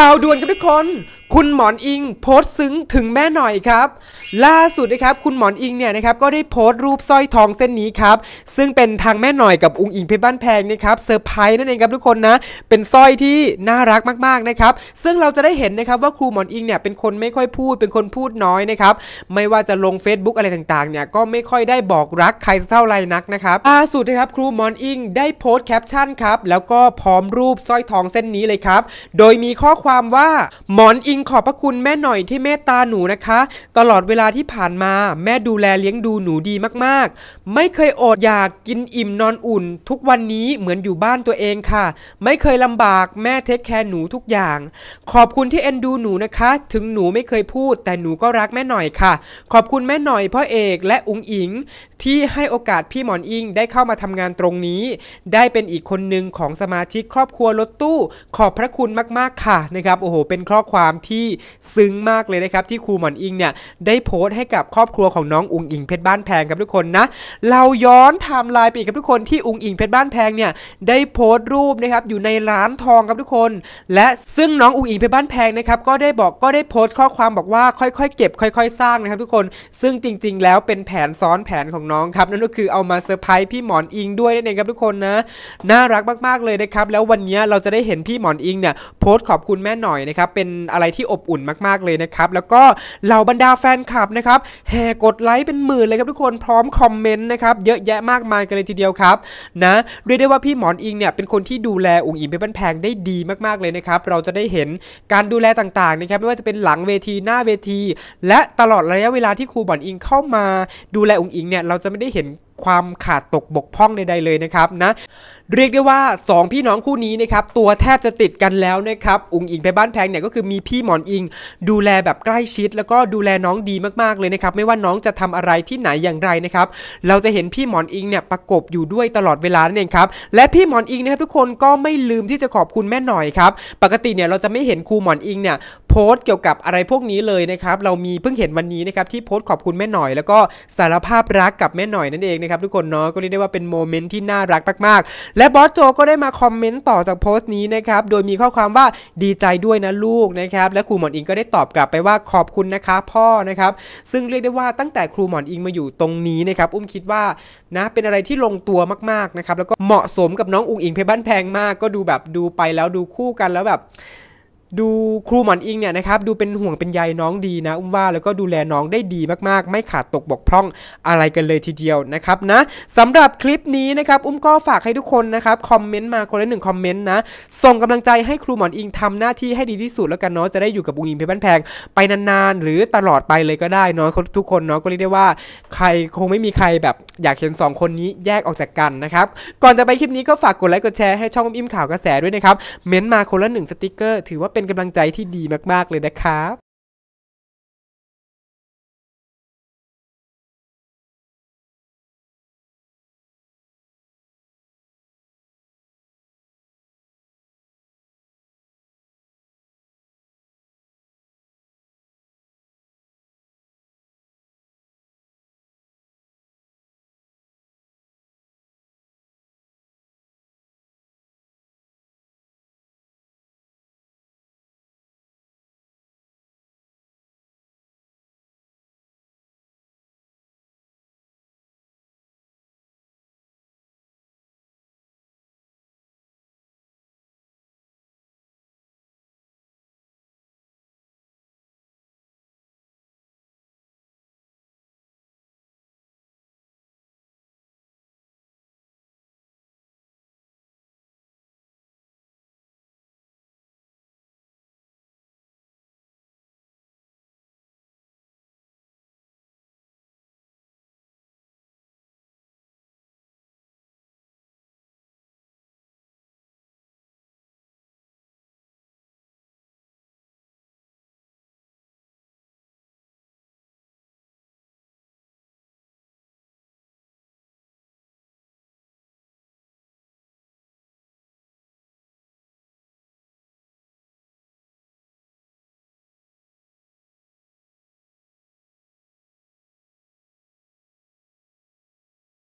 ข่าวด่วนกับทุกคนคุณหมอนอิงโพสต์ซึ้งถึงแม่หน่อยครับล่าสุดนะครับคุณหมอนอิงเนี่ยนะครับก็ได้โพสต์รูปสร้อยทองเส้นนี้ครับซึ่งเป็นทางแม่หน่อยกับองค์อิงเพชรบ้านแพงนะครับเซอร์ไพรส์นั่นเองครับทุกคนนะเป็นสร้อยที่น่ารักมากๆนะครับซึ่งเราจะได้เห็นนะครับว่าครูหมอนอิงเนี่ยเป็นคนไม่ค่อยพูดเป็นคนพูดน้อยนะครับไม่ว่าจะลง Facebook อะไรต่างๆเนี่ยก็ไม่ค่อยได้บอกรักใครเท่าไรนักนะครับล่าสุดนะครับครูหมอนอิงได้โพสต์แคปชั่นครับแล้วก็พร้อมรูปสร้อยทองเส้นนี้เลยครับ โดยมีข้อความว่าหมอนอิงขอบพระคุณแม่หน่อยที่เมตตาหนูนะคะ ตลอดเวลาที่ผ่านมา แม่ดูแลเลี้ยงดูหนูดีมากๆ ไม่เคยอดอยากกินอิ่มนอนอุ่นทุกวันนี้เหมือนอยู่บ้านตัวเองค่ะ ไม่เคยลำบากแม่เทคแคร์หนูทุกอย่าง ขอบคุณที่เอ็นดูหนูนะคะ ถึงหนูไม่เคยพูด แต่หนูก็รักแม่หน่อยค่ะ ขอบคุณแม่หน่อยพ่อเอกและอุงอิง ที่ให้โอกาสพี่หมอนอิงได้เข้ามาทำงานตรงนี้ ได้เป็นอีกคนหนึ่งของสมาชิกครอบครัวรถตู้ขอบพระคุณมากๆค่ะนะครับโอ้โห เป็นข้อความที่ที่ซึ้งมากเลยนะครับ ที่ครูหมอนอิงเนี่ย ได้โพสต์ให้กับครอบครัวของน้องอุงอิงเพชรบ้านแพงครับทุกคนนะ เราย้อนไทม์ไลน์ไปอีกครับทุกคนที่อุงอิงเพชรบ้านแพงเนี่ย ได้โพสต์รูปนะครับอยู่ในร้านทองครับทุกคน และซึ่งน้องอุงอิงเพชรบ้านแพงนะครับก็ได้บอกก็ได้โพสต์ข้อความบอกว่าค่อยๆเก็บค่อยๆสร้างนะครับทุกคนซึ่งจริงๆ แล้วเป็นแผนซ้อนแผนของน้องครับนั่นก็คือเอามาเซอร์ไพรส์พี่หมอนอิงด้วยนั่นเองครับทุกคนนะน่ารักมากๆเลยนะครับแล้ววันนี้เราจะได้เห็นพี่หมอนอิงเนี่ยโพสต์ขอบคุณแม่หน่อยนะครับเป็นอะไรที่ที่อบอุ่นมากๆเลยนะครับแล้วก็เหล่าบรรดาแฟนคลับนะครับ แห่กดไลค์เป็นหมื่นเลยครับทุกคนพร้อมคอมเมนต์นะครับเยอะแยะมากมายกันเลยทีเดียวครับ นะเรียกได้ว่าพี่หมอนอิงเนี่ยเป็นคนที่ดูแลอุคงอิงเป็บ้านแพงได้ดีมากๆเลยนะครับเราจะได้เห็นการดูแลต่างๆนะครับไม่ว่าจะเป็นหลังเวทีหน้าเวที และตลอดระยะเวลาที่ครูบอนอิงเข้ามา ดูแลอุคงอิงเนี่ยเราจะไม่ได้เห็นความขาดตกบกพร่องใดๆ เลยนะครับนะเรียกได้ว่า 2 พี่น้องคู่นี้นะครับตัวแทบจะติดกันแล้วนะครับอุ๋งอิงไปบ้านแพงเนี่ยก็คือมีพี่หมอนอิงดูแลแบบใกล้ชิด แล้วก็ดูแลน้องดีมากๆเลยนะครับ ไม่ว่าน้องจะทำอะไรที่ไหนอย่างไรนะครับ เราจะเห็นพี่หมอนอิงเนี่ยประกบอยู่ด้วยตลอดเวลานั่นเองครับและพี่หมอนอิงนะครับทุกคนก็ไม่ลืมที่จะขอบคุณแม่หน่อยครับปกติเนี่ยเราจะไม่เห็นครูหมอนอิงเนี่ยโพสต์เกี่ยวกับอะไรพวกนี้เลยนะครับเรามีเพิ่งเห็นวันนี้นะครับที่โพสต์ขอบคุณแม่หน่อย แล้วก็สารภาพรักกับแม่หน่อยนั่นเองนะครับทุกคนเนาะก็เรียกได้ว่าเป็นโมเมนต์ที่น่ารักมากและบอสโจก็ได้มาคอมเมนต์ต่อจากโพสต์นี้นะครับโดยมีข้อความว่าดีใจด้วยนะลูกนะครับและครูหมอนอิงก็ได้ตอบกลับไปว่าขอบคุณนะคะ พ่อนะครับซึ่งเรียกได้ว่าตั้งแต่ครูหมอนอิงมาอยู่ตรงนี้นะครับอุ้มคิดว่านะเป็นอะไรที่ลงตัวมากๆนะครับแล้วก็เหมาะสมกับน้องอุ้งอิงเพบ้านแพงมาก ก็ดูแบบดูไปแล้วดูคู่กันแล้วแบบดูครูหมอนอิงเนี่ยนะครับดูเป็นห่วงเป็นใยน้องดีนะ อุ้มว่าแล้วก็ดูแลน้องได้ดีมากๆ ไม่ขาดตกบกพร่องอะไรกันเลยทีเดียวนะครับนะสำหรับคลิปนี้นะครับอุ้มก็ฝากให้ทุกคนนะครับคอมเมนต์มาคนละหนึ่งคอมเมนต์นะ ส่งกำลังใจให้ครูหมอนอิงทำหน้าที่ให้ดีที่สุดแล้วกันเนาะจะได้อยู่กับอุ้งอิงเพืรอ้นแพงไปนานๆหรือตลอดไปเลยก็ได้เนาะทุกคนเนาะก็เรียกได้ว่า ใครคงไม่มีใครแบบอยากเห็น2 คนนี้แยกออกจากกันนะครับก่อนจะไปคลิปนี้ก็ฝากกดไลค์กดแชร์ให้ช่องอุ้มอิ่มข่าวกระแสด้วยนะครับเม้นมาคนละหนึ่งสติกเกอร์ ถือว่าเป็นเป็นกำลังใจที่ดีมากๆ เลยนะครับ